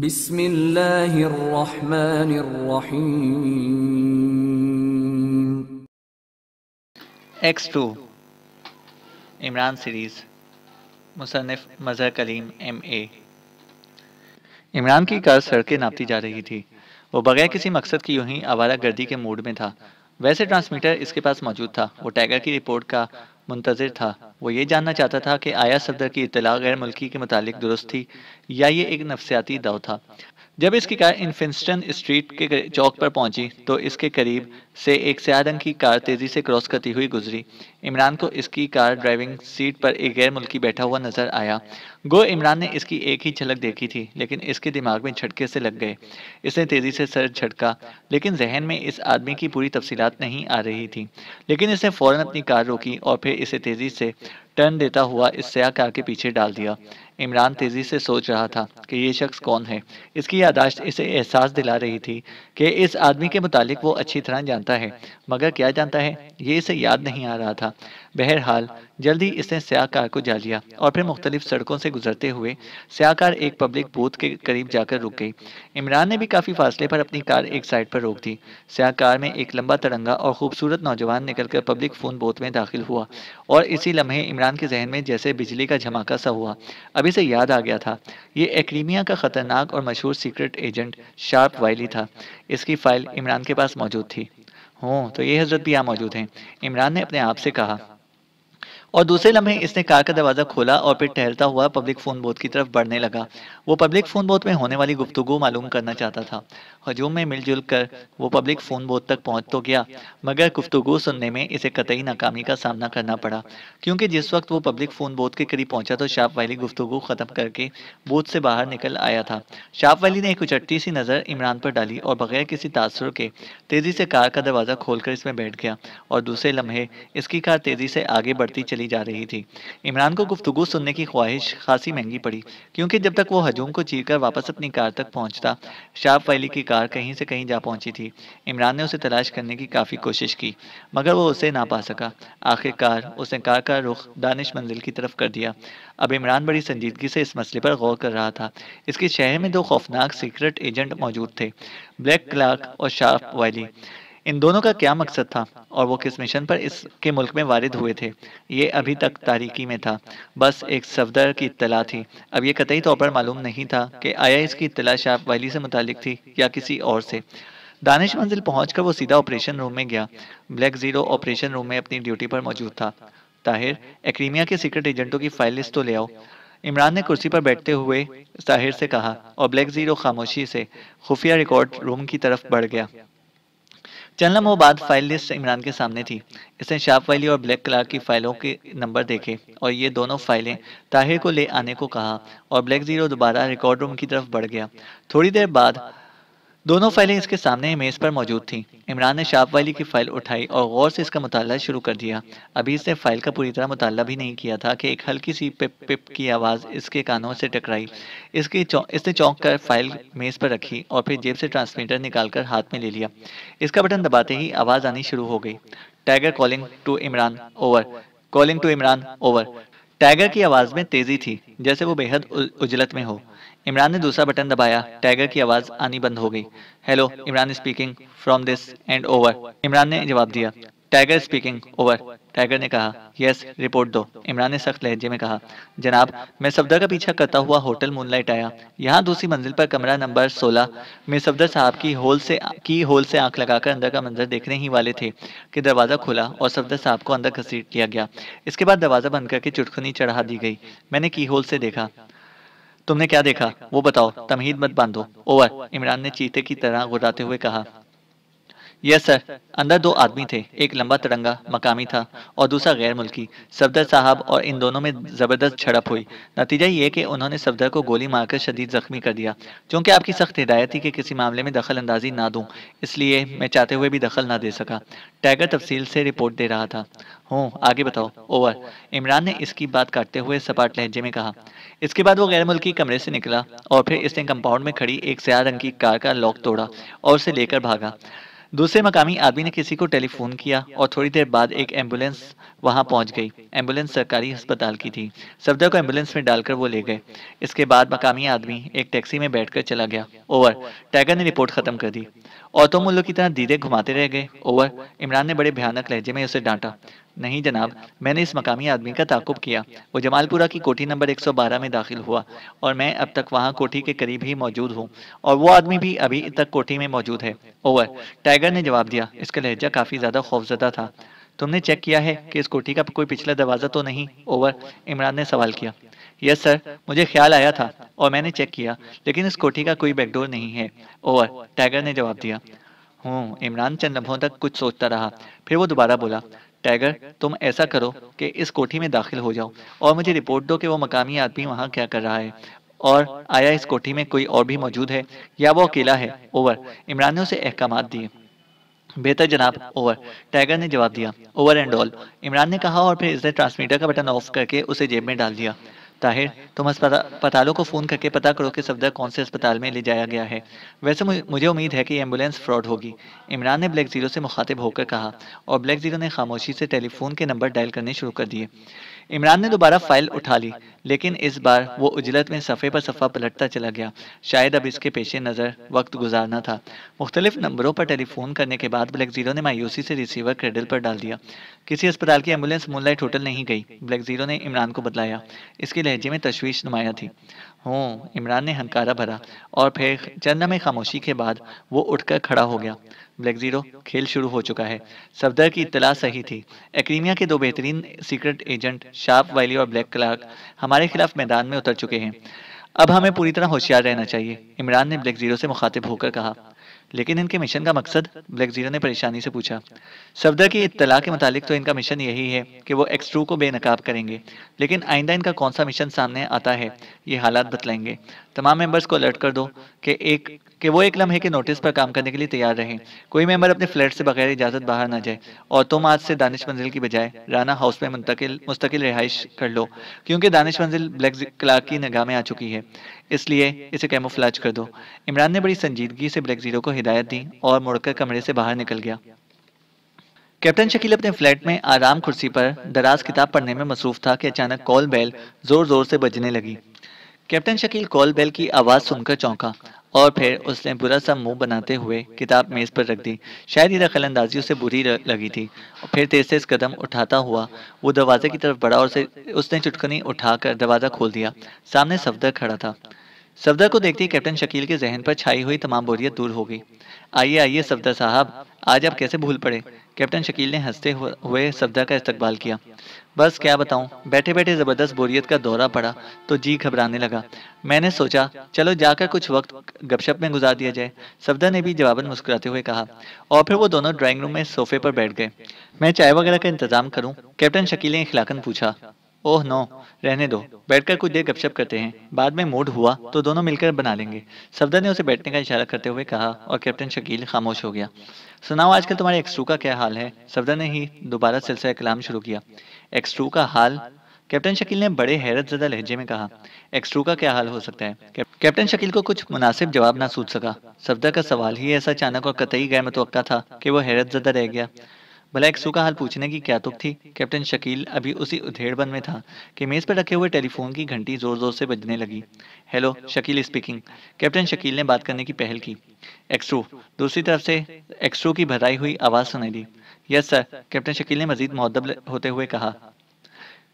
बिस्मिल्लाहिर्रहमानिर्रहीम X2 Imran series मुसनफ़ Mazhar Kaleem M A Imran की कार सड़कें नापती जा रही थी वो बगैर किसी मकसद की यूं ही आवारा गर्दी के मूड में था वैसे ट्रांसमीटर इसके पास मौजूद था वो टाइगर की रिपोर्ट का मुंतजर था वो ये जानना चाहता था कि आया सदर की इतला गैर मुल्की के मतलब दुरुस्त थी या ये एक नफसियाती दाव था जब इसकी कार इन्फिंस्टन स्ट्रीट के चौक पर पहुंची तो इसके करीब से एक स्या रंग की कार तेजी से क्रॉस करती हुई गुजरी इमरान को इसकी कार ड्राइविंग सीट पर एक गैर मुल्की बैठा हुआ नजर आया गो इमरान ने इसकी एक ही झलक देखी थी लेकिन इसके दिमाग में झटके से लग गए इसने तेजी से सर झटका लेकिन जहन में इस आदमी की पूरी तफसीलात नहीं आ रही थी लेकिन इसने फौरन अपनी कार रोकी और फिर इसे तेजी से टर्न देता हुआ इस सयाह कार के पीछे डाल दिया इमरान तेजी से सोच रहा था कि ये शख्स कौन है इसकी यादाश्त इसे एहसास दिला रही थी कि इस आदमी के मुतालिक वो अच्छी तरह जानता है मगर क्या जानता है ये इसे याद नहीं आ रहा था बहरहाल बहरहाल जल्दी इसने सयाकार को जा लिया और फिर मुख्तलिफ सड़कों से गुजरते हुए सयाकार एक पब्लिक बूथ के करीब जाकर रुक गई इमरान ने भी काफ़ी फासले पर अपनी कार एक साइड पर रोक दी सयाकार में एक लंबा तरंगा और खूबसूरत नौजवान निकलकर पब्लिक फ़ोन बूथ में दाखिल हुआ और इसी लम्हे इमरान के जहन में जैसे बिजली का झमाका सा हुआ अभी से याद आ गया था ये एक्रीमिया का ख़तरनाक और मशहूर सीक्रेट एजेंट शार्प वाइली था इसकी फ़ाइल इमरान के पास मौजूद थी हों तो ये हजरत भी यहाँ मौजूद हैं इमरान ने अपने आप से कहा और दूसरे लम्हे इसने कार का दरवाजा खोला और फिर टहलता हुआ पब्लिक फोन बोथ की तरफ बढ़ने लगा वो पब्लिक फोन बोथ में होने वाली गुफ्तगु मालूम करना चाहता था हजूम में मिलजुल कर वो पब्लिक फोन बोथ तक पहुंच तो गया मगर गुफ्तगु सुनने में इसे कतई नाकामी का सामना करना पड़ा क्योंकि जिस वक्त वो पब्लिक फोन बोथ के करीब पहुंचा तो शाप वाली गुफ्तगु खत्म करके बूथ से बाहर निकल आया था शाप वाली ने एक उचटती सी नज़र इमरान पर डाली और बगैर किसी तासर के तेज़ी से कार का दरवाज़ा खोलकर इसमें बैठ गया और दूसरे लम्हे इसकी कार तेज़ी से आगे बढ़ती चली चली जा रही थी इमरान को गुफ्तु सुनने की ख्वाहिश खासी महंगी पड़ी क्योंकि जब तक वो हजूम को चीरकर वापस अपनी कार तक पहुंचता शाप वैली की कार कहीं से कहीं जा पहुंची थी इमरान ने उसे तलाश करने की काफ़ी कोशिश की मगर वो उसे ना पा सका आखिरकार उसने कार का रुख दानिश मंजिल की तरफ कर दिया अब इमरान बड़ी संजीदगी से इस मसले पर गौर कर रहा था इसके शहर में दो खौफनाक सीक्रेट एजेंट मौजूद थे ब्लैक क्लार्क और शार्प वैली इन दोनों का क्या मकसद था और वो किस मिशन पर इसके मुल्क में वारिद हुए थे ये अभी तक तारीकी में था बस एक सफदर की इतला थी अब ये कतई तौर पर मालूम नहीं था कि आया इसकी इतला शाह वैली से मुतलिक थी या किसी और से दानिश मंजिल पहुंचकर वो सीधा ऑपरेशन रूम में गया ब्लैक जीरो ऑपरेशन रूम में अपनी ड्यूटी पर मौजूद था ताहिर एक्रीमिया के सीक्रेट एजेंटों की फाइल लिस्ट तो ले आओ इमरान ने कुर्सी पर बैठते हुए ताहिर से कहा और ब्लैक जीरो खामोशी से खुफिया रिकॉर्ड रूम की तरफ बढ़ गया चंद लम्हों बाद फाइल लिस्ट इमरान के सामने थी इसने शाप वाली और ब्लैक कलर की फाइलों के नंबर देखे और ये दोनों फाइलें ताहिर को ले आने को कहा और ब्लैक जीरो दोबारा रिकॉर्ड रूम की तरफ बढ़ गया थोड़ी देर बाद दोनों फाइलें इसके सामने मेज पर मौजूद थी इमरान ने शाप वाली की फाइल उठाई और गौर से इसका मुताला शुरू कर दिया अभी इसने फाइल का पूरी तरह मुताला भी नहीं किया था कि एक हल्की सी पिप पिप की आवाज़ इसके कानों से टकराई इसकी चौ, इसने चौंक कर फाइल मेज़ पर रखी और फिर जेब से ट्रांसमीटर निकालकर हाथ में ले लिया इसका बटन दबाते ही आवाज़ आनी शुरू हो गई Tiger calling to Imran over calling to Imran over Tiger की आवाज़ में तेज़ी थी जैसे वो बेहद उजलत में हो इमरान ने दूसरा बटन दबाया टाइगर की आवाज आनी बंद हो गई hello Imran speaking from this end over Imran ने जवाब दिया टाइगर स्पीकिंग ओवर टाइगर ने कहा यस रिपोर्ट दो इमरान ने सख्त लहजे में कहा जनाब मैं सफदर का पीछा करता हुआ होटल मूनलाइट आया यहाँ दूसरी मंजिल पर कमरा नंबर 16 में सफदर साहब की होल से की होल से आंख लगाकर अंदर का मंजर देखने ही वाले थे कि दरवाज़ा खुला और सफदर साहब को अंदर घसीट लिया गया इसके बाद दरवाज़ा बंद करके चुटखुनी चढ़ा दी गई मैंने की होल से देखा तुमने क्या देखा वो बताओ तमहीद मत बांधो ओवर इमरान ने चीते की तरह गुर्राते हुए कहा यस सर अंदर दो आदमी थे एक लंबा तिरंगा मकामी था और दूसरा गैर मुल्की सफदर साहब और इन दोनों में जबरदस्त झड़प हुई नतीजा ये कि उन्होंने सफदर को गोली मारकर शदीद जख्मी कर दिया क्योंकि आपकी सख्त हिदायत थी कि किसी मामले में दखल अंदाजी ना दूं इसलिए मैं चाहते हुए भी दखल ना दे सका टाइगर तफसील से रिपोर्ट दे रहा था हूँ आगे बताओ ओवर इमरान ने इसकी बात काटते हुए सपाट लहजे में कहा इसके बाद वो गैर मुल्की कमरे से निकला और फिर इसने कंपाउंड में खड़ी एक स्याह रंग की कार का लॉक तोड़ा और उसे लेकर भागा दूसरे मकामी आदमी ने किसी को टेलीफोन किया और थोड़ी देर बाद एक एम्बुलेंस वहां पहुंच गई एम्बुलेंस सरकारी अस्पताल की थी सफदर को एम्बुलेंस में डालकर वो ले गए इसके बाद मकामी आदमी एक टैक्सी में बैठकर चला गया ओवर टाइगर ने रिपोर्ट खत्म कर दी और तो की तरह धीरे घुमाते रह गए ओवर इमरान ने बड़े भयानक लहजे में उसे डांटा नहीं जनाब मैंने इस मकामी आदमी का ताकुब किया वो जमालपुरा की कोठी नंबर 112 में दाखिल हुआ और मैं अब तक वहाँ कोठी के करीब ही मौजूद हूँ और वो आदमी भी अभी तक कोठी में मौजूद है ओवर टाइगर ने जवाब दिया इसका लहजा काफ़ी ज़्यादा खौफजदा था तुमने चेक किया है कि इस कोठी का कोई पिछला दरवाज़ा तो नहीं ओवर इमरान ने सवाल किया यस सर मुझे ख्याल आया था और मैंने चेक किया लेकिन इस कोठी का कोई बैकडोर नहीं है ओवर टाइगर ने जवाब दिया हूँ इमरान चंद लम्हों तक कुछ सोचता रहा फिर वो दोबारा बोला टाइगर तुम ऐसा करो कि इस कोठी में दाखिल हो जाओ और मुझे रिपोर्ट दो कि वो मकामी आदमी वहाँ क्या कर रहा है और आया इस कोठी में कोई और भी मौजूद है या वो अकेला है ओवर इमरान ने उसे अहकाम दिए बेहतर जनाब ओवर टाइगर ने जवाब दिया ओवर एंड ऑल इमरान ने कहा और फिर इसने ट्रांसमीटर का बटन ऑफ करके उसे जेब में डाल दिया ताहिर तुम अस्पतालों को फ़ोन करके पता करो कि सफदर कौन से अस्पताल में ले जाया गया है वैसे मुझे उम्मीद है कि एम्बुलेंस फ्रॉड होगी इमरान ने ब्लैक ज़ीरो से मुखातिब होकर कहा और ब्लैक ज़ीरो ने खामोशी से टेलीफोन के नंबर डायल करने शुरू कर दिए इमरान ने दोबारा फाइल उठा ली लेकिन इस बार वो उजलत में सफ़े पर सफ़ा पलटता चला गया शायद अब इसके पेशे नज़र वक्त गुजारना था मुख्तलिफ नंबरों पर टेलीफोन करने के बाद ब्लैक ज़ीरो ने मायूसी से रिसीवर क्रेडल पर डाल दिया किसी अस्पताल की एम्बुलेंस मूनलाइट टोटल नहीं गई ब्लैक ज़ीरो ने इमरान को बतलाया इसके लहजे में तशवीश नुमाया थी हूँ इमरान ने हंकारा भरा और फिर चंदा में खामोशी के बाद वो उठकर खड़ा हो गया ब्लैक जीरो खेल शुरू हो चुका है सफदर की इतला सही थी एक्रीमिया के दो बेहतरीन सीक्रेट एजेंट शार्प वाइली और ब्लैक क्लार्क हमारे खिलाफ मैदान में उतर चुके हैं अब हमें पूरी तरह होशियार रहना चाहिए इमरान ने ब्लैक जीरो से मुखातिब होकर कहा लेकिन इनके मिशन का मकसद ब्लैक जीरो ने परेशानी से पूछा सफदर की इतला के मुतालिक तो इनका मिशन यही है कि वो एक्स को बेनकाब करेंगे लेकिन आइंदा इनका कौन सा मिशन सामने आता है ये हालात बतलाएंगे तमाम मेंबर्स को अलर्ट कर दो कि एक कि वो एक लम्हे के नोटिस पर काम करने के लिए तैयार रहें कोई मेंबर अपने फ्लैट से बगैर इजाज़त बाहर ना जाए और तुम आज से दानिश मंजिल की बजाय राना हाउस में मुंतकिल मुस्तकिल रिहाइश कर लो क्योंकि दानिश मंजिल ब्लैक क्लार्क की नगाह में आ चुकी है इसलिए इसे कैमोफ्लाज कर दो इमरान ने बड़ी संजीदगी से ब्लैक जीरो को हिदायत दी और मुड़कर कमरे से बाहर निकल गया कैप्टन शकील अपने फ्लैट में आराम कुर्सी पर दराज किताब पढ़ने में मसरूफ था कि अचानक कॉल बेल जोर जोर से बजने लगी कैप्टन शकील कॉल बेल की आवाज़ सुनकर चौंका और फिर उसने बुरा सा मुंह बनाते हुए किताब मेज़ पर रख दी शायद दखल अंदाजी उसे बुरी लगी थी फिर तेज तेज कदम उठाता हुआ वो दरवाजे की तरफ बढ़ा और से उसने चुटकनी उठाकर दरवाज़ा खोल दिया सामने सफदर खड़ा था सफदर को देखते ही कैप्टन शकील के जहन पर छाई हुई तमाम बोरियत दूर हो गई आइए आइए सफदर साहब आज आप कैसे भूल पड़े कैप्टन शकील ने हंसते हुए सफदा का इस्तकबाल किया बस क्या बताऊं बैठे बैठे ज़बरदस्त बोरियत का दौरा पड़ा तो जी घबराने लगा मैंने सोचा चलो जाकर कुछ वक्त गपशप में गुजार दिया जाए सफदा ने भी जवाबन मुस्कुराते हुए कहा और फिर वो दोनों ड्राइंग रूम में सोफे पर बैठ गए मैं चाय वगैरह का इंतजाम करूँ कैप्टन शकील ने खिलाकन पूछा ओह नो रहने दो बैठकर कुछ देर गपशप करते हैं बाद में मूड हुआ तो दोनों मिलकर बना लेंगे सफदर ने उसे बैठने का इशारा करते हुए कहा और कैप्टन शकील खामोश हो गया सुनाओ आजकल तुम्हारे एक्सट्रू का क्या हाल है सफदर ने ही दोबारा सिलसिला कलाम शुरू किया एक्सट्रू का हाल कैप्टन शकील ने बड़े हैरत ज़दा लहजे में कहा एक्सट्रू का क्या हाल हो सकता है कैप्टन शकील को कुछ मुनासिब जवाब ना सूझ सका सफदर का सवाल ही ऐसा अचानक और कतई गैर मुतवक़ा था कि वो हैरत ज़दा रह गया भला एक सूखा हाल पूछने की क्या तुक थी कैप्टन शकील अभी उसी उधेड़बन में था कि मेज पर रखे हुए टेलीफोन की घंटी जोर जोर से बजने लगी hello Shakeel speaking captain Shakeel ने बात करने की पहल की एक्सट्रो दूसरी तरफ से एक्सट्रो की भराई हुई आवाज़ सुनाई दी यस सर कैप्टन शकील ने मजीद मुहदब होते हुए कहा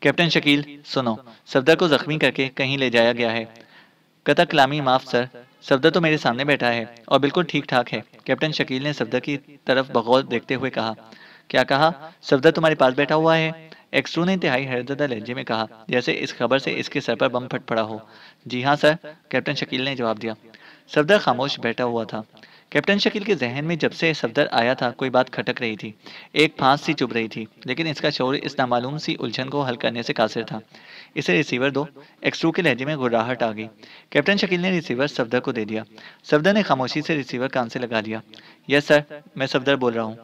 कैप्टन शकील सुनो सफदर को जख्मी करके कहीं ले जाया गया है कतक कलामी माफ सर सफदर तो मेरे सामने बैठा है और बिल्कुल ठीक ठाक है कैप्टन शकील ने सफदर की तरफ बगौर देखते हुए कहा क्या कहा सफदर तुम्हारे पास बैठा हुआ है एक्सरू ने इंतहाई हैरजदा लहजे में कहा जैसे इस खबर से इसके सर पर बम फट पड़ा हो जी हाँ सर कैप्टन शकील ने जवाब दिया सफदर खामोश बैठा हुआ था कैप्टन शकील के जहन में जब से सफदर आया था कोई बात खटक रही थी एक फांस सी चुभ रही थी लेकिन इसका शोर इस नामालूम सी उलझन को हल करने से कासिर था इसे रिसीवर दो एक्सट्रू के लहजे में घुराहट आ गई कैप्टन शकील ने रिसीवर सफदर को दे दिया सफदर ने खामोशी से रिसीवर कान से लगा लिया यस सर मैं सफदर बोल रहा हूँ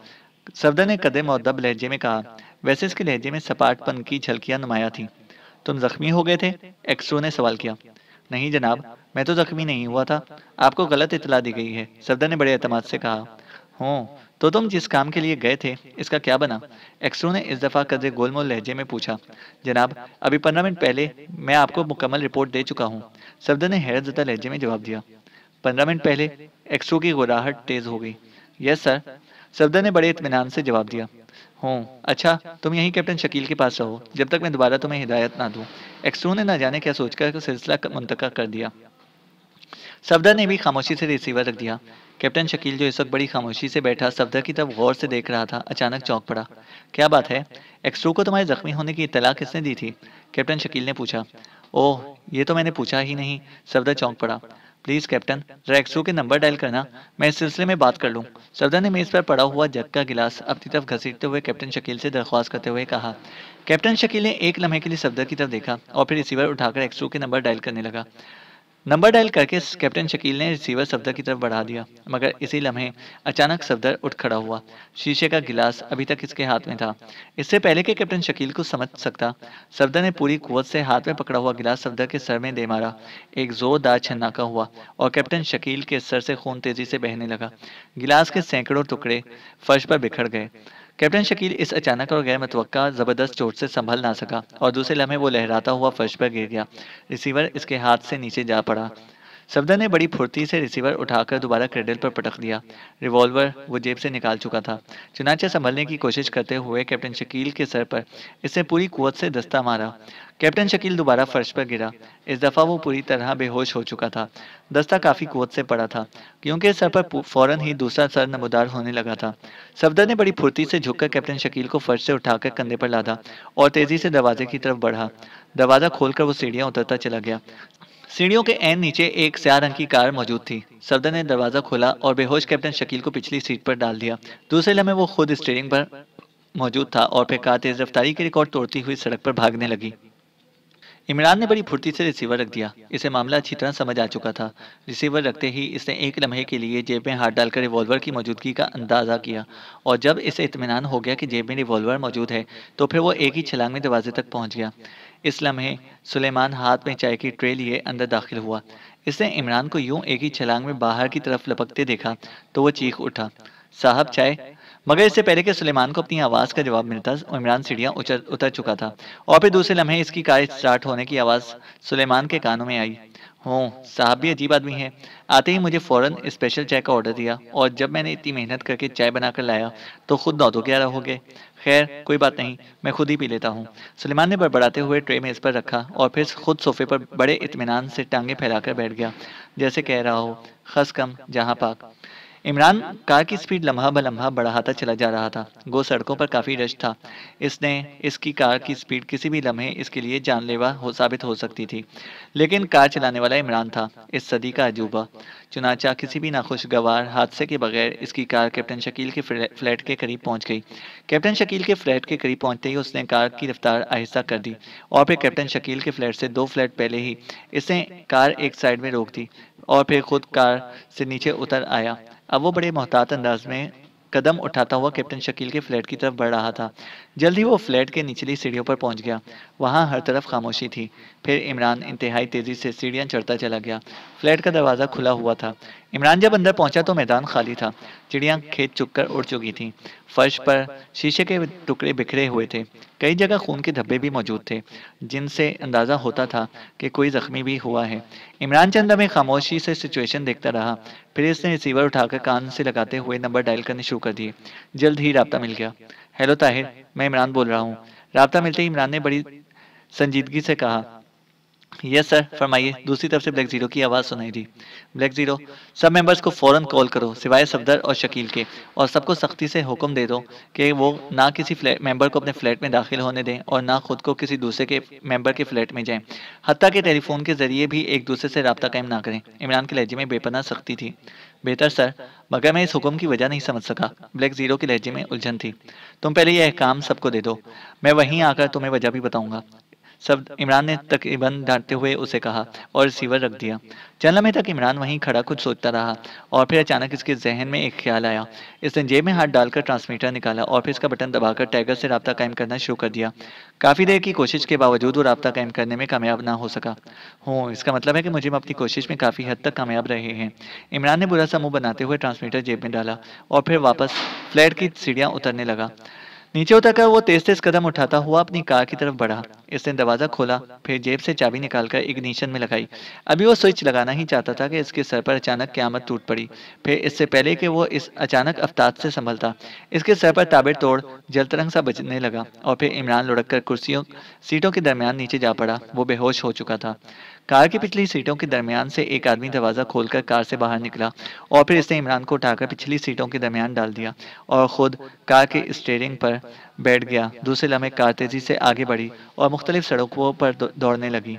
सफदर ने कदम और दब लहजे में कहा वैसे इसके लहजे में सपाटपन की झलकियां नुमाया थी तुम जख्मी हो गए थे एक्सो ने सवाल किया नहीं जनाब मैं तो जख्मी नहीं हुआ था आपको गलत इतला दी गई है सफदर ने बड़े अहतमाद से कहा हो तो तुम जिस काम के लिए गए थे इसका क्या बना एक्सरो ने इस दफ़ा कदे गोलमोल लहजे में पूछा जनाब अभी पंद्रह मिनट पहले मैं आपको मुकम्मल रिपोर्ट दे चुका हूँ सफदर ने जदा लहजे में जवाब दिया पंद्रह मिनट पहले एक्सरो की गुराहट तेज़ हो गई यस सर सफदर ने बड़े इतमान से जवाब दिया हूँ अच्छा तुम यही कैप्टन शकील के पास रहो जब तक मैं दोबारा तुम्हें हिदायत ना दूँ एक्सरू ने ना जाने क्या सोचकर सिलसिला मुंतका कर दिया सफदर ने भी खामोशी से रिसीवर रख दिया कैप्टन शकील जो इस वक्त बड़ी खामोशी से बैठा सफदर की तरफ गौर से देख रहा था अचानक चौंक पड़ा क्या बात है एक्सरू को तुम्हारे जख्मी होने की इतला किसने दी थी कैप्टन शकील ने पूछा ओह ये तो मैंने पूछा ही नहीं सफदर चौंक पड़ा प्लीज कैप्टन रेक्सो के नंबर डायल करना मैं इस सिलसिले में बात कर लूँ सफदर ने मेज पर पड़ा हुआ जग का गिलास अपनी तरफ घसीटते हुए कैप्टन शकील से दरख्वास्त करते हुए कहा कैप्टन शकील ने एक लम्हे के लिए सफदर की तरफ देखा और फिर रिसीवर उठाकर एक्सो के नंबर डायल करने लगा नंबर डायल करके कैप्टन शकील ने रिसीवर सफदर की तरफ बढ़ा दिया मगर इसी लम्हे अचानक सफदर उठ खड़ा हुआ शीशे का गिलास अभी तक इसके हाथ में था इससे पहले कि कैप्टन शकील को समझ सकता सफदर ने पूरी कुवत से हाथ में पकड़ा हुआ गिलास सफदर के सर में दे मारा एक जोरदार छन्नाका हुआ और कैप्टन शकील के सर से खून तेजी से बहने लगा गिलास के सैकड़ों टुकड़े फर्श पर बिखर गए कैप्टन शकील इस अचानक और गैर मतव ज़बरदस्त चोट से संभल ना सका और दूसरे लम्हे वो लहराता हुआ फर्श पर गिर गया रिसीवर इसके हाथ से नीचे जा पड़ा सफदर ने बड़ी फुर्ती से रिसीवर उठाकर दोबारा क्रेडल पर पटक दिया रिवॉल्वर वो जेब से निकाल चुका था चुनाचे संभलने की कोशिश करते हुए कैप्टन शकील के सर पर इसने पूरी कुत से दस्ता मारा कैप्टन शकील दोबारा फर्श पर गिरा इस दफ़ा वो पूरी तरह बेहोश हो चुका था दस्ता काफ़ी कुत से पड़ा था क्योंकि सर पर फौरन ही दूसरा सर नमोदार होने लगा था सफदर ने बड़ी फुर्ती से झुककर कैप्टन शकील को फर्श से उठाकर कंधे पर लादा और तेज़ी से दरवाजे की तरफ बढ़ा दरवाज़ा खोलकर वो सीढ़ियाँ उतरता चला गया सीढ़ियों के एन नीचे एक स्या रंग की कार मौजूद थी सरदर ने दरवाजा खोला और बेहोश कैप्टन शकील को पिछली सीट पर डाल दिया दूसरे लम्हे वो खुद स्टेयरिंग पर मौजूद था और फिर कार तेज रफ्तारी के रिकॉर्ड तोड़ती हुई सड़क पर भागने लगी इमरान ने बड़ी फुर्ती से रिसीवर रख दिया इसे मामला अच्छी तरह समझ आ चुका था रिसीवर रखते ही इसने एक लम्हे के लिए जेब में हाथ डालकर रिवॉल्वर की मौजूदगी का अंदाज़ा किया और जब इसे इतमान हो गया कि जेब में रिवॉल्वर मौजूद है तो फिर वो एक ही छलांग में दरवाजे तक पहुंच गया इस लम्हे सुलेमान हाथ में चाय की ट्रे लिए अंदर दाखिल हुआ इसने इमरान को यूं एक ही छलांग में बाहर की तरफ लपकते देखा तो वो चीख उठा साहब चाय मगर इससे पहले कि सुलेमान को अपनी आवाज़ का जवाब मिलता इमरान सीढ़ियां उतर चुका था और फिर दूसरे लम्हे इसकी कार स्टार्ट होने की आवाज़ सुलेमान के कानों में आई हूँ साहब भी अजीब आदमी है आते ही मुझे फ़ौरन स्पेशल चाय का ऑर्डर दिया और जब मैंने इतनी मेहनत करके चाय बनाकर लाया तो खुद नौ ग्यारह हो गए खैर कोई बात नहीं मैं खुद ही पी लेता हूँ सलेमान ने बड़बड़ाते हुए ट्रे में इस पर रखा और फिर खुद सोफे पर बड़े इतमान से टांगे फैलाकर बैठ गया जैसे कह रहा हो खस कम जहाँ पाक इमरान कार की स्पीड लम्हा ब लम्हा बढ़ाता चला जा रहा था गो सड़कों पर काफ़ी रश था इसने इसकी कार की स्पीड किसी भी लम्हे इसके लिए जानलेवा हो साबित हो सकती थी लेकिन कार चलाने वाला इमरान था इस सदी का अजूबा चुनाचा किसी भी नाखुशगवार हादसे के बगैर इसकी कार कैप्टन शकील के फ्लैट के करीब पहुंच गई कैप्टन शकील के फ्लैट के करीब पहुंचते ही उसने कार की रफ्तार आहिस्ता कर दी और फिर कैप्टन शकील के फ्लैट से दो फ्लैट पहले ही इसने कार एक साइड में रोक दी और फिर खुद कार से नीचे उतर आया अब वो बड़े मोहतात अंदाज में कदम उठाता हुआ कैप्टन शकील के फ्लैट की तरफ बढ़ रहा था जल्दी वो फ्लैट के निचली सीढ़ियों पर पहुंच गया वहां हर तरफ खामोशी थी फिर इमरान इंतहाई तेजी से सीढ़ियां चढ़ता चला गया फ्लैट का दरवाज़ा खुला हुआ था इमरान जब अंदर पहुंचा तो मैदान खाली था चिड़ियाँ खेत चुककर उड़ चुकी थीं फर्श पर शीशे के टुकड़े बिखरे हुए थे कई जगह खून के धब्बे भी मौजूद थे जिनसे अंदाज़ा होता था कि कोई ज़ख्मी भी हुआ है इमरान चंद हमें खामोशी से सिचुएशन देखता रहा फिर इसने रिसीवर उठाकर कान से लगाते हुए नंबर डायल करने शुरू कर दिए जल्द ही रबता मिल गया हेलो ताहिर मैं इमरान बोल रहा हूँ रबता मिलते ही इमरान ने बड़ी संजीदगी से कहा यस सर फरमाइए दूसरी तरफ से ब्लैक जीरो की आवाज़ सुनाई दी ब्लैक जीरो सब मेंबर्स को फौरन कॉल करो सिवाय सफदर और शकील के और सबको सख्ती से हुक्म दे दो कि वो ना किसी मेंबर को अपने फ्लैट में दाखिल होने दें और ना खुद को किसी दूसरे के मेंबर के फ्लैट में जाएं हती के टेलीफोन के जरिए भी एक दूसरे से रबता कायम ना करें इमरान के लहजे में बेपना सख्ती थी बेहतर सर मगर मैं इस हुक्म की वजह नहीं समझ सका ब्लैक जीरो के लहजे में उलझन थी तुम पहले यह काम सबको दे दो मैं वहीं आकर तुम्हें वजह भी बताऊंगा सब इमरान ने तकरीबन डांटते हुए उसे कहा और रिसीवर रख दिया चंद लम्हे तक इमरान वहीं खड़ा कुछ सोचता रहा और फिर अचानक इसके जहन में एक ख्याल आया इसने जेब में हाथ डालकर ट्रांसमीटर निकाला और फिर इसका बटन दबाकर टाइगर से रबता कायम करना शुरू कर दिया काफ़ी देर की कोशिश के बावजूद वो रबता कायम करने में कामयाब ना हो सका हूँ इसका मतलब है कि मुझे अपनी कोशिश में काफ़ी हद तक कामयाब रहे हैं इमरान ने बुरा सा मुँह बनाते हुए ट्रांसमीटर जेब में डाला और फिर वापस फ्लैट की सीढ़ियाँ उतरने लगा नीचे उतरकर वो तेज तेज कदम उठाता हुआ अपनी कार की तरफ बढ़ा इसने दरवाजा खोला फिर जेब से चाबी निकालकर इग्निशन में लगाई अभी वो स्विच लगाना ही चाहता था कि इसके सर पर अचानक क्यामत टूट पड़ी फिर इससे पहले कि वो इस अचानक अफ्ताद से संभलता इसके सर पर ताबे तोड़ जलतरंग सा बचने लगा और फिर इमरान लुढ़क कर कुर्सियों सीटों के दरमियान नीचे जा पड़ा वो बेहोश हो चुका था कार की पिछली सीटों के दरमियान से एक आदमी दरवाज़ा खोलकर कार से बाहर निकला और फिर इसने इमरान को उठाकर पिछली सीटों के दरमियान डाल दिया और ख़ुद कार के स्टेयरिंग पर बैठ गया दूसरे लम्हे कार तेज़ी से आगे बढ़ी और मुख्तलिफ सड़कों पर दौड़ने लगी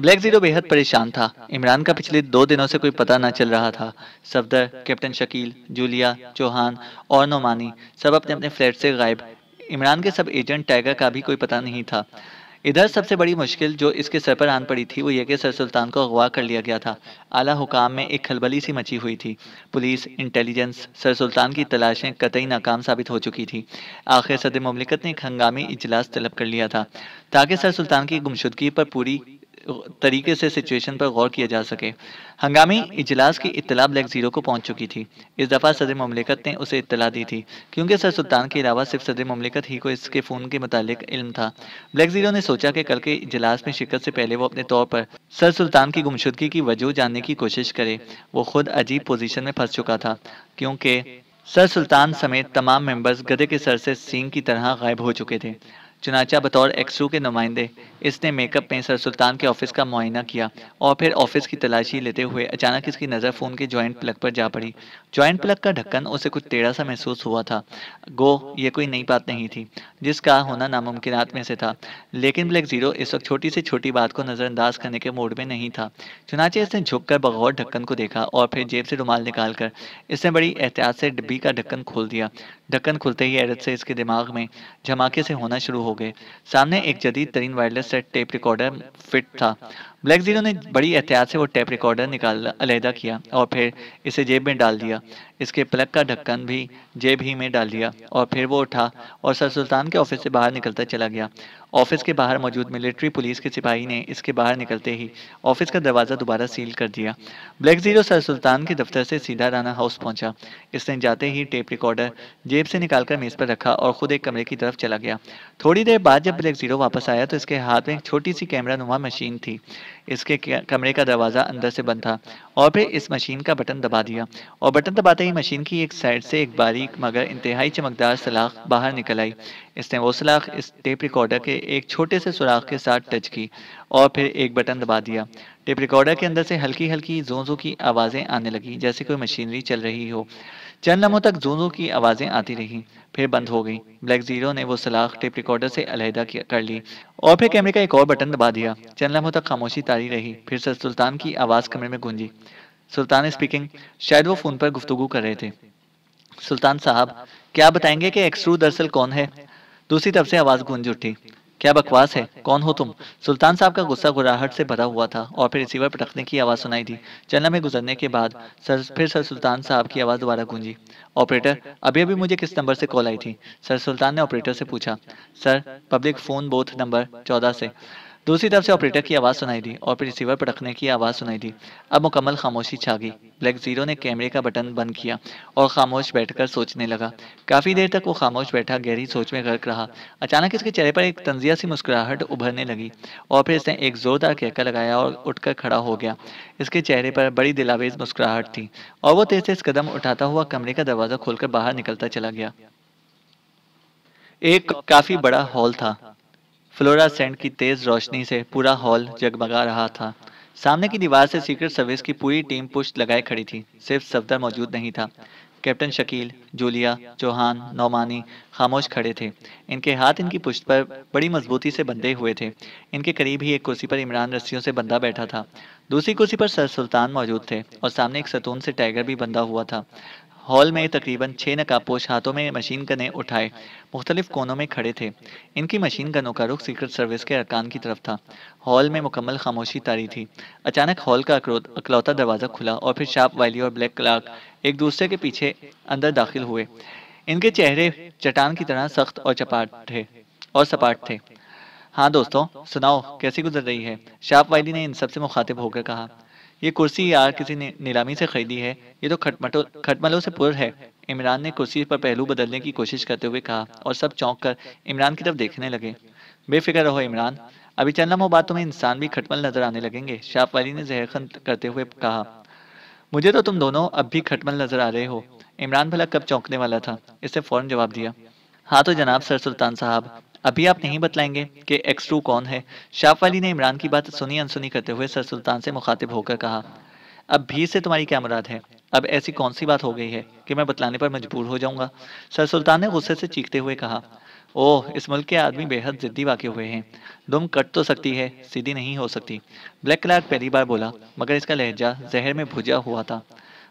ब्लैक जीरो बेहद परेशान था इमरान का पिछले दो दिनों से कोई पता न चल रहा था सफदर कैप्टन शकील जूलिया चौहान और नोमानी सब अपने अपने फ्लैट से गायब इमरान के सब एजेंट टाइगर का भी कोई पता नहीं था इधर सबसे बड़ी मुश्किल जो इसके सर पर आन पड़ी थी वो ये कि सर सुल्तान को अगवा कर लिया गया था आला हुकाम में एक खलबली सी मची हुई थी पुलिस इंटेलिजेंस सर सुल्तान की तलाशें कतई नाकाम साबित हो चुकी थी आखिर सदर ममलिकत ने एक हंगामी इजलास तलब कर लिया था ताकि सर सुल्तान की गुमशुदगी पर पूरी तरीके से सिचुएशन पर गौर किया जा सके हंगामी इजलास की इतला ब्लैक जीरो को पहुंच चुकी थी इस दफ़ा सदर ममलिकत ने उसे इतला दी थी क्योंकि सर सुल्तान के अलावा सिर्फ सदर ममलिकत ही को इसके फ़ोन के मतलब इल्म था ब्लैक जीरो ने सोचा कि कल के इजलास में शिरकत से पहले वो अपने तौर पर सर सुल्तान की गुमशुदगी की वजह जानने की कोशिश करे वो खुद अजीब पोजिशन में फंस चुका था क्योंकि सर सुल्तान समेत तमाम मेंबर्स गधे के सर से सिंह की तरह गायब हो चुके थे चुनाचा बतौर एक्सू के नुमाइंदे इसने मेकअप में सर सुल्तान के ऑफिस का मुआयना किया और फिर ऑफिस की तलाशी लेते हुए अचानक इसकी नज़र फ़ोन के जॉइंट प्लग पर जा पड़ी जॉइंट प्लग का ढक्कन उसे कुछ टेढ़ा सा महसूस हुआ था गो ये कोई नई बात नहीं थी जिसका होना नामुमकिन में से था लेकिन ब्लैक ज़ीरो इस वक्त छोटी से छोटी बात को नज़रअंदाज करने के मोड में नहीं था चुनाचे इसने झुक कर बगौर ढक्कन को देखा और फिर जेब से रुमाल निकाल कर इसने बड़ी एहतियात से डिब्बी का ढक्कन खोल दिया ढक्कन खुलते ही एरत से इसके दिमाग में धमाके से होना शुरू हो गए सामने एक जदीद तरीन wireless set tape recorder fit था ब्लैक जीरो ने बड़ी एहतियात से वो टेप रिकॉर्डर निकाल अलहदा किया और फिर इसे जेब में डाल दिया इसके प्लग का ढक्कन भी जेब ही में डाल दिया और फिर वो उठा और सर सुल्तान के ऑफिस से बाहर निकलता चला गया ऑफिस के बाहर मौजूद मिलिट्री पुलिस के सिपाही ने इसके बाहर निकलते ही ऑफिस का दरवाज़ा दोबारा सील कर दिया ब्लैक जीरो सर सुल्तान के दफ्तर से सीधा राना हाउस पहुंचा इसने जाते ही टेप रिकॉर्डर जेब से निकालकर मेज़ पर रखा और खुद एक कमरे की तरफ चला गया थोड़ी देर बाद जब ब्लैक जीरो वापस आया तो इसके हाथ में एक छोटी सी कैमरा नुमा मशीन थी इसके कमरे का दरवाज़ा अंदर से बंद था और फिर इस मशीन का बटन दबा दिया और बटन दबाते ही मशीन की एक साइड से एक बारीक मगर इंतहाई चमकदार सलाख बाहर निकल आई इसने वो सलाख इस टेप रिकॉर्डर के एक छोटे से सुराख के साथ टच की और फिर एक बटन दबा दिया टेप रिकॉर्डर के अंदर से हल्की हल्की जों की आवाज़ें आने लगी जैसे कोई मशीनरी चल रही हो चंद लम्हों तक जूनू की आवाज़ें आती रहीं फिर बंद हो गई ब्लैक जीरो ने वो सलाख टेप रिकॉर्डर से अलहदा कर ली और फिर कैमरे का एक और बटन दबा दिया चंद लम्हों तक खामोशी तारी रही फिर सर सुल्तान की आवाज़ कमरे में गूंजी सुल्तान स्पीकिंग शायद वो फ़ोन पर गुफ्तु कर रहे थे सुल्तान साहब क्या बताएंगे कि एक्सरू दरअसल कौन है दूसरी तरफ से आवाज़ गूंज उठी क्या बकवास है कौन हो तुम सुल्तान साहब का गुस्सा गुराहट से भरा हुआ था और फिर रिसीवर पटकने की आवाज़ सुनाई दी चन्ना में गुजरने के बाद सर फिर सर सुल्तान साहब की आवाज़ दोबारा गूंजी ऑपरेटर अभी अभी मुझे किस नंबर से कॉल आई थी सर सुल्तान ने ऑपरेटर से पूछा sir public phone booth number चौदह से दूसरी तरफ से ऑपरेटर की आवाज़ सुनाई दी और फिर रिसीवर पर रखने की आवाज़ सुनाई दी अब मुकम्मल खामोशी छा गई ब्लैक जीरो ने कैमरे का बटन बंद किया और खामोश बैठकर सोचने लगा काफ़ी देर तक वो खामोश बैठा गहरी सोच में गर्क रहा अचानक इसके चेहरे पर एक तंजिया सी मुस्कुराहट उभरने लगी और फिर इसने एक ज़ोरदार कहका लगाया और उठकर खड़ा हो गया इसके चेहरे पर बड़ी दिलावेज मुस्कुराहट थी और वो तेज तेज कदम उठाता हुआ कमरे का दरवाज़ा खोलकर बाहर निकलता चला गया एक काफ़ी बड़ा हॉल था फ्लोरासेंट की तेज रोशनी से पूरा हॉल जगमगा रहा था सामने की दीवार से सीक्रेट सर्विस की पूरी टीम पुष्ट लगाए खड़ी थी सिर्फ सफदर मौजूद नहीं था कैप्टन शकील जूलिया चौहान नौमानी खामोश खड़े थे इनके हाथ इनकी पुश्त पर बड़ी मजबूती से बंधे हुए थे इनके करीब ही एक कुर्सी पर इमरान रस्सियों से बंधा बैठा था दूसरी कुर्सी पर सर सुल्तान मौजूद थे और सामने एक सतून से टाइगर भी बंधा हुआ था हॉल में तकरीबन छः नकापोश हाथों में मशीन गने उठाए मुख्तलिफ कोनों में खड़े थे इनकी मशीन गनों का रुख सीक्रेट सर्विस के अरकान की तरफ था हॉल में मुकम्मल खामोशी तारी थी अचानक हॉल का अक्रोध अकलौता दरवाज़ा खुला और फिर शाप वाली और ब्लैक क्लाक एक दूसरे के पीछे अंदर दाखिल हुए इनके चेहरे चट्टान की तरह सख्त और चपाट थे और सपाट थे हाँ दोस्तों सुनाओ कैसी गुजर रही है शाप वाली ने इन सबसे मुखातिब होकर कहा ये कुर्सी यार किसी ने नीलामी से खरीदी है तो ये तो खटमटो खटमलों से पुर है इमरान ने कुर्सी पर पहलू बदलने की कोशिश करते हुए कहा और सब चौंक कर इमरान की तरफ देखने लगे बेफिक्र रहो इमरान अभी चलना बात तुम्हें इंसान भी खटमल नजर आने लगेंगे शाह वाली ने जहरखन करते हुए कहा मुझे तो तुम दोनों अब भी खटमल नजर आ रहे हो इमरान भला कब चौंकने वाला था इसे फौरन जवाब दिया हाँ तो जनाब सर सुल्तान साहब अभी आप नहीं बतलाएंगे कि एक्स टू कौन है शाफ वाली ने इमरान की बात सुनी अनसुनी करते हुए सर सुल्तान से मुखातिब होकर कहा अब भी से तुम्हारी क्या मुराद है अब ऐसी कौन सी बात हो गई है कि मैं बतलाने पर मजबूर हो जाऊंगा सर सुल्तान ने गुस्से से चीखते हुए कहा ओह इस मुल्क के आदमी बेहद जिद्दी वाक़ हुए हैं दुम कट तो सकती है सीधी नहीं हो सकती ब्लैक क्लर्क पहली बार बोला मगर इसका लहजा जहर में भुजा हुआ था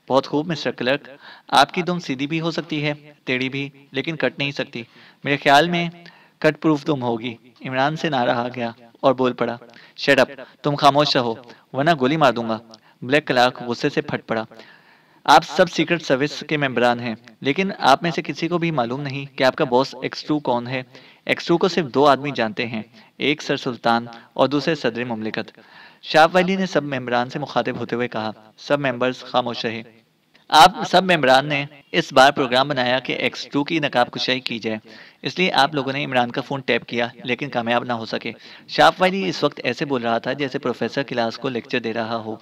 बहुत खूब मिस्टर क्लर्क आपकी दुम सीधी भी हो सकती है टेढ़ी भी लेकिन कट नहीं सकती मेरे ख्याल में कट प्रूफ तुम होगी इमरान से ना रहा गया और बोल पड़ा शट अप तुम खामोश रहो वरना गोली मार दूंगा ब्लैक क्लार्क गुस्से से फट पड़ा आप सब सीक्रेट सर्विस के मेम्बरान हैं लेकिन आप में से किसी को भी मालूम नहीं कि आपका बॉस एक्स टू कौन है एक्स टू को सिर्फ दो आदमी जानते हैं एक सर सुल्तान और दूसरे सदर ममलिकत शाह वाली ने सब मेम्बरान से मुखातिब होते हुए कहा सब मेंबर्स खामोश रहे आप सब मेम्बरान ने इस बार प्रोग्राम बनाया कि टू की नकाब कुशाई की जाए इसलिए आप लोगों ने इमरान का फ़ोन टैप किया लेकिन कामयाब ना हो सके शाफ वाली इस वक्त ऐसे बोल रहा था जैसे प्रोफेसर क्लास को लेक्चर दे रहा हो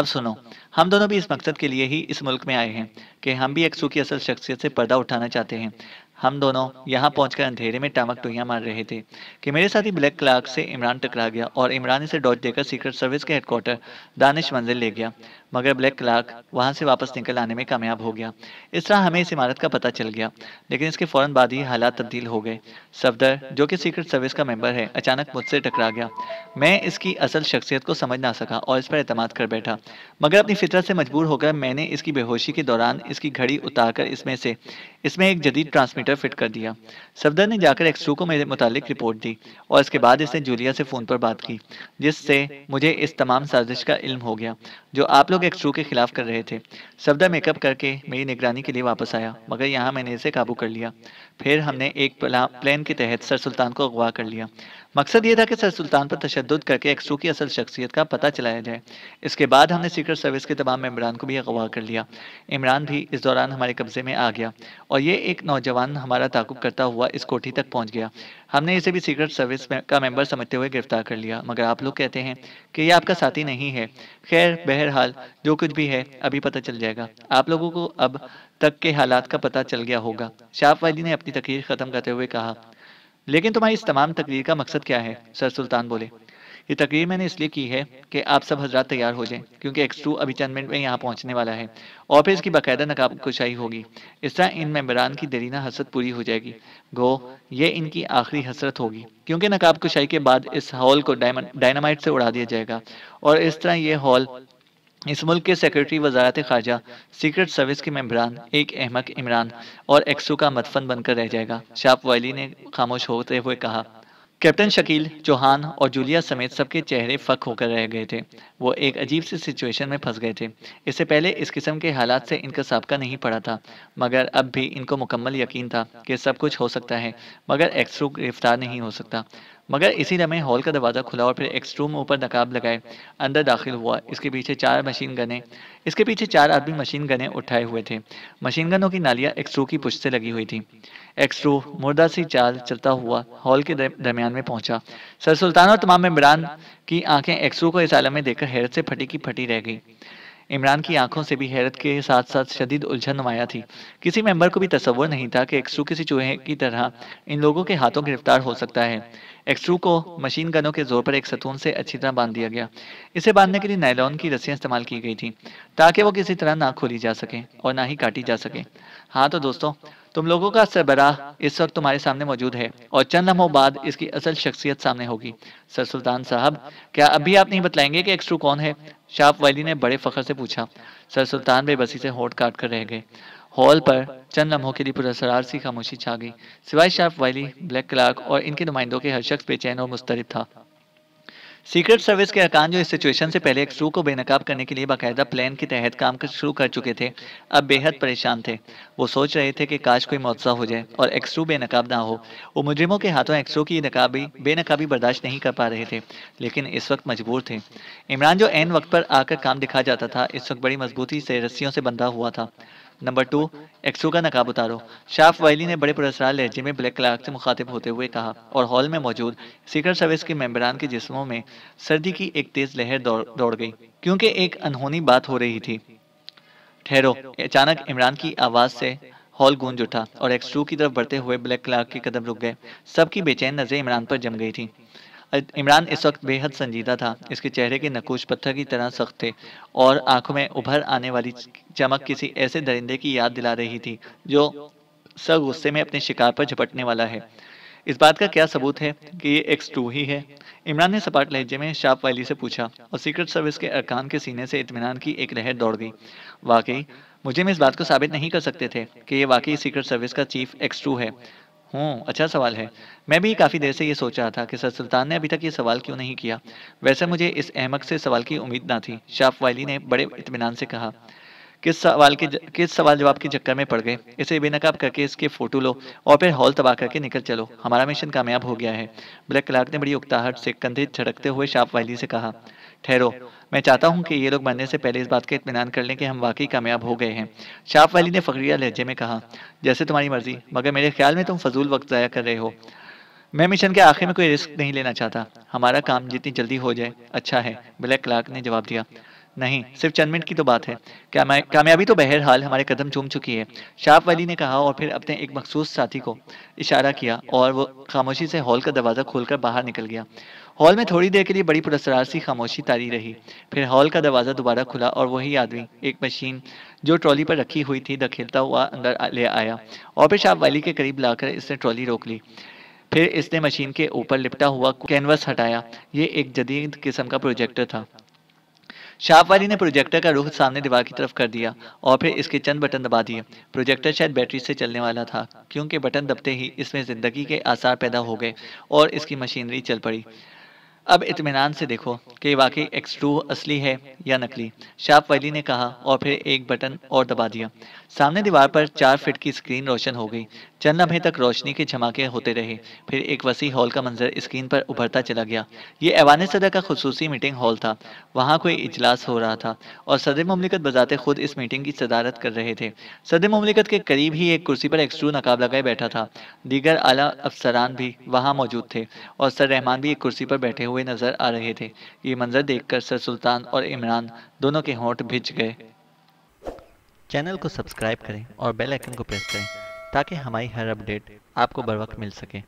अब सुनो हम दोनों भी इस मकसद के लिए ही इस मुल्क में आए हैं कि हम भी एक्सू की असल शख्सियत से पर्दा उठाना चाहते हैं हम दोनों यहाँ पहुंचकर अंधेरे में टामक टोहियाँ मार रहे थे कि मेरे साथ ही ब्लैक क्लार्क से इमरान टकरा गया और इमरान इसे डॉट देकर सीक्रेट सर्विस के हेडक्वार्टर दानिश मंजिल ले गया मगर ब्लैक क्लार्क वहां से वापस निकल आने में कामयाब हो गया इस तरह हमें इस इमारत का पता चल गया लेकिन इसके फौरन बाद ही हालात तब्दील हो गए सफदर जो कि सीक्रेट सर्विस का मेंबर है अचानक मुझसे टकरा गया मैं इसकी असल शख्सियत को समझ ना सका और इस पर अतमाद कर बैठा मगर अपनी फितरत से मजबूर होकर मैंने इसकी बेहोशी के दौरान इसकी घड़ी उतार इसमें से इसमें एक जदीद ट्रांसमीटर फिट कर दिया सफदर ने जाकर एक्सरू को मेरे मुतालिक रिपोर्ट दी और इसके बाद इसने जूलिया से फ़ोन पर बात की जिससे मुझे इस तमाम साजिश का इल्म हो गया जो आप लोग लोग एक के खिलाफ कर रहे थे सबदा मेकअप करके मेरी निगरानी के लिए वापस आया मगर यहाँ मैंने इसे काबू कर लिया फिर हमने एक प्लान के तहत सर सुल्तान को अगवा कर लिया मकसद ये था कि सर सुल्तान पर तशद करके एक्सू की असल शख्सियत का पता चलाया जाए इसके बाद हमने सीक्रेट सर्विस के तमाम इमरान को भी अगवा कर लिया इमरान भी इस दौरान हमारे कब्जे में आ गया और ये एक नौजवान हमारा ताकुब करता हुआ इस कोठी तक पहुँच गया हमने इसे भी सीक्रेट सर्विस का मेम्बर समझते हुए गिरफ्तार कर लिया मगर आप लोग कहते हैं कि यह आपका साथी नहीं है खैर बहरहाल जो कुछ भी है अभी पता चल जाएगा आप लोगों को अब तक के हालात का पता चल गया होगा शाप वाली ने अपनी तकीर ख़त्म करते हुए कहा लेकिन तुम्हारी इस तमाम तकरीर का मकसद क्या है सर सुल्तान बोले ये तकरीर मैंने इसलिए की है कि आप सब हजरात तैयार हो जाएं क्योंकि एक्स टू अभी चंद मिनट में यहाँ पहुँचने वाला है और फिर इसकी बाकायदा नकाब कुशाई होगी इस तरह इन मेम्बरान की दरीना हसरत पूरी हो जाएगी गो ये इनकी आखिरी हसरत होगी क्योंकि नकाब कुशाई के बाद इस हॉल को डायनामाइट से उड़ा दिया जाएगा और इस तरह ये हॉल इस मुल्क के सेक्रेटरी वजारत खारजा सीक्रेट सर्विस के मेम्बरान एक अहमद इमरान और एक्सो का मदफन बनकर रह जाएगा शाप वाली ने खामोश होते हुए कहा कैप्टन शकील चौहान और जूलिया समेत सबके चेहरे फक होकर रह गए थे वो एक अजीब सी सिचुएशन में फंस गए थे इससे पहले इस किस्म के हालात से इनका सबका नहीं पड़ा था मगर अब भी इनको मुकम्मल यकीन था कि सब कुछ हो सकता है मगर एक्सरो गिरफ्तार नहीं हो सकता मगर इसी दमे हॉल का दरवाज़ा खुला और फिर एक्सट्रूम ऊपर नकाब लगाए अंदर दाखिल हुआ इसके पीछे चार मशीन गने इसके पीछे चार आदमी मशीन गने उठाए हुए थे मशीन गनों की नालियाँ एक्सट्रू की पुश से लगी हुई थी एक्सट्रू मुर्दा सी चाल चलता हुआ हॉल के दरमियान में पहुंचा सर सुल्तान और तमाम इमरान की आंखें एक्सट्रू को इस आलम में देखकर हैरत से फटी की फटी रह गई इमरान की आंखों से भी हैरत के साथ साथ शदीद उलझन नुमाया थी किसी मेंबर को भी तस्वर नहीं था कि एक्सरू किसी चूहे की तरह इन लोगों के हाथों गिरफ्तार हो सकता है एक्सरू को मशीन गनों के जोर पर एक सतून से अच्छी तरह बांध दिया गया इसे बांधने के लिए नायलॉन की रस्सियां इस्तेमाल की गई थी ताकि वो किसी तरह ना खोली जा सके और ना ही काटी जा सके हाँ तो दोस्तों तुम लोगों का सरबराह इस वक्त तुम्हारे सामने मौजूद है और चंद लम्हों बाद इसकी असल शख्सियत सामने होगी सर सुल्तान साहब क्या अभी आप नहीं बतलाएंगे कि एक्सट्रू कौन है शाप वैली ने बड़े फखर से पूछा सर सुल्तान बेबसी से होट काट कर रह गए हॉल पर चंद लम्हों के लिए पुरसरार सी खामोशी छा गई सिवाय शार्प वैली ब्लैक क्लार्क और इनके नुमाइंदों के हर शख्स बेचैन और मुस्तरब था सीक्रेट सर्विस के अकान जो इस सिचुएशन से पहले एक्सरू को बेनकाब करने के लिए बाकायदा प्लान के तहत काम कर शुरू कर चुके थे अब बेहद परेशान थे वो सोच रहे थे कि काश कोई मुआवजा हो जाए और एक्सरू बेनकाब ना हो वो मुजरिमों के हाथों एक्सरू की नकाबी बेनकाबी बर्दाश्त नहीं कर पा रहे थे लेकिन इस वक्त मजबूर थे इमरान जो एन वक्त पर आकर काम दिखा जाता था इस वक्त बड़ी मजबूती से रस्सियों से बंधा हुआ था नंबर टू एक्सो का नकाब उतारो शाफ वाइली ने बड़े पुरस्कार लहजे में ब्लैक क्लार्क से मुखातिब होते हुए कहा और हॉल में मौजूद सीक्रेट सर्विस के मेम्बरान के जिस्मों में सर्दी की एक तेज लहर दौड़ दौड़ गई क्योंकि एक अनहोनी बात हो रही थी ठहरो अचानक इमरान की आवाज से हॉल गूंज उठा और एक्स की तरफ बढ़ते हुए ब्लैक क्लार्क के कदम रुक गए सबकी बेचैन नजरें इमरान पर जम गई थी इमरान इस वक्त बेहद संजीदा था इसके चेहरे के नकोश पत्थर की तरह सख्त थे और आंखों में उभर आने वाली चमक किसी ऐसे दरिंदे की याद दिला रही थी जो सब गुस्से में अपने शिकार पर झपटने वाला है इस बात का क्या सबूत है कि ये एक्स टू ही है इमरान ने सपाट लहजे में शाप वाली से पूछा और सीक्रेट सर्विस के अरकान के सीने से इतमान की एक लहर दौड़ गई वाकई मुझे में इस बात को साबित नहीं कर सकते थे कि ये वाकई सीक्रेट सर्विस का चीफ एक्स टू है हूँ अच्छा सवाल है मैं भी काफ़ी देर से ये सोच रहा था कि सर सुल्तान ने अभी तक ये सवाल क्यों नहीं किया वैसे मुझे इस अहमक से सवाल की उम्मीद ना थी शाफ वाली ने बड़े इतमान से कहा किस सवाल के किस सवाल जवाब के चक्कर में पड़ गए इसे बेनकाब करके इसके फोटो लो और फिर हॉल तबाह करके निकल चलो हमारा मिशन कामयाब हो गया है ब्लैक क्लार्क ने बड़ी उकताहट से कंधे झड़कते हुए शाप वाली से कहा ठहरो मैं चाहता हूं कि ये लोग मरने से पहले इस बात का इतमान कर लें कि हम वाकई कामयाब हो गए हैं शाफ वाली ने फकरिया लहजे में कहा जैसे तुम्हारी मर्जी मगर मेरे ख्याल में तुम फजूल वक्त ज़ाया कर रहे हो मैं मिशन के आखिर में कोई रिस्क नहीं लेना चाहता हमारा काम जितनी जल्दी हो जाए अच्छा, अच्छा है ब्लैक क्लार्क ने जवाब दिया नहीं सिर्फ चंद मिनट की तो बात है कामयाबी तो बहरहाल हमारे कदम चूम चुकी है शाप वाली ने कहा और फिर अपने एक मखसूस साथी को इशारा किया और वो खामोशी से हॉल का दरवाज़ा खोलकर बाहर निकल गया हॉल में थोड़ी देर के लिए बड़ी पुरस्कार सी खामोशी तारी रही फिर हॉल का दरवाज़ा दोबारा खुला और वही आदमी एक मशीन जो ट्रॉली पर रखी हुई थी दखेलता हुआ अंदर ले आया और फिर शाप वाली के करीब लाकर इसने ट्रॉली रोक ली फिर इसने मशीन के ऊपर लिपटा हुआ कैनवस हटाया ये एक जदीद किस्म का प्रोजेक्टर था शाहवाली ने प्रोजेक्टर का रुख सामने दीवार की तरफ कर दिया और फिर इसके चंद बटन दबा दिए प्रोजेक्टर शायद बैटरी से चलने वाला था क्योंकि बटन दबते ही इसमें ज़िंदगी के आसार पैदा हो गए और इसकी मशीनरी चल पड़ी अब इतमान से देखो कि वाकई एक्स टू असली है या नकली शाप वैली ने कहा और फिर एक बटन और दबा दिया सामने दीवार पर चार फिट की स्क्रीन रोशन हो गई चंद लम्हे तक रोशनी के झमाके होते रहे फिर एक वसी हॉल का मंजर स्क्रीन पर उभरता चला गया ये ऐवान सदर का खसूसी मीटिंग हॉल था वहाँ कोई इजलास हो रहा था और सदर ममलिकत बजाते खुद इस मीटिंग की सदारत कर रहे थे सदर ममलिकत के करीब ही एक कुर्सी पर एक्सट्रू नकाब लगाए बैठा था दीगर आला अफसरान भी वहाँ मौजूद थे और सर रहमान भी एक कुर्सी पर बैठे हुए नजर आ रहे थे ये मंजर कर सर सुल्तान और इमरान दोनों के होंठ भिज गए चैनल को सब्सक्राइब करें और बेल आइकन को प्रेस करें ताकि हमारी हर अपडेट आपको बर वक्त मिल सके